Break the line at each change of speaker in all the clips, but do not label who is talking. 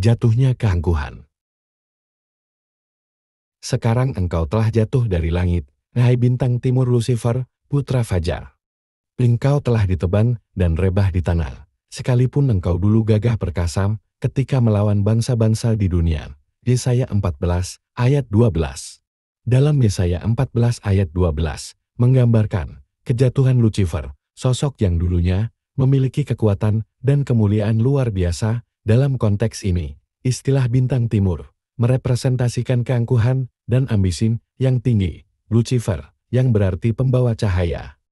jatuhnya keangkuhan. Sekarang engkau telah jatuh dari langit, hai bintang timur Lucifer, putra Fajar. Engkau telah diteban dan rebah di tanah, sekalipun engkau dulu gagah perkasa ketika melawan bangsa-bangsa di dunia. Yesaya 14 ayat 12 Dalam Yesaya 14 ayat 12, menggambarkan kejatuhan Lucifer, sosok yang dulunya memiliki kekuatan dan kemuliaan luar biasa dalam konteks ini, istilah bintang timur merepresentasikan keangkuhan dan ambisi yang tinggi, Lucifer, yang berarti pembawa cahaya.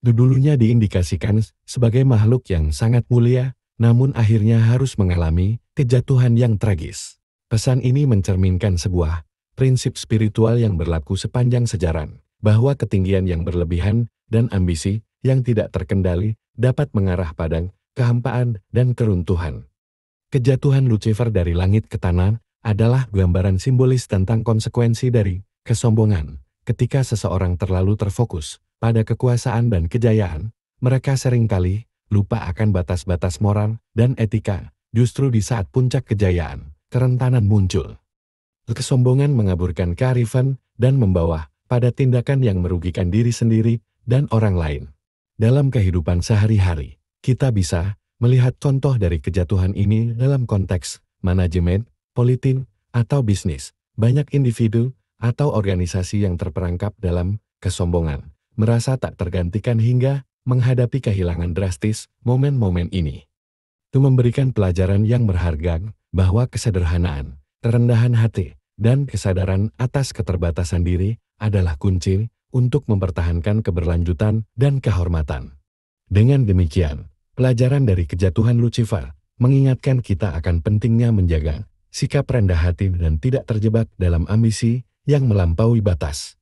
Dulunya diindikasikan sebagai makhluk yang sangat mulia, namun akhirnya harus mengalami kejatuhan yang tragis. Pesan ini mencerminkan sebuah prinsip spiritual yang berlaku sepanjang sejarah, bahwa ketinggian yang berlebihan dan ambisi yang tidak terkendali dapat mengarah padang kehampaan dan keruntuhan. Kejatuhan Lucifer dari langit ke tanah adalah gambaran simbolis tentang konsekuensi dari kesombongan. Ketika seseorang terlalu terfokus pada kekuasaan dan kejayaan, mereka seringkali lupa akan batas-batas moral dan etika. Justru di saat puncak kejayaan, kerentanan muncul. Kesombongan mengaburkan kearifan dan membawa pada tindakan yang merugikan diri sendiri dan orang lain. Dalam kehidupan sehari-hari, kita bisa Melihat contoh dari kejatuhan ini dalam konteks manajemen, politik, atau bisnis, banyak individu atau organisasi yang terperangkap dalam kesombongan, merasa tak tergantikan hingga menghadapi kehilangan drastis momen-momen ini. Itu memberikan pelajaran yang berharga bahwa kesederhanaan, kerendahan hati, dan kesadaran atas keterbatasan diri adalah kunci untuk mempertahankan keberlanjutan dan kehormatan. Dengan demikian, Pelajaran dari kejatuhan Lucifer mengingatkan kita akan pentingnya menjaga sikap rendah hati dan tidak terjebak dalam ambisi yang melampaui batas.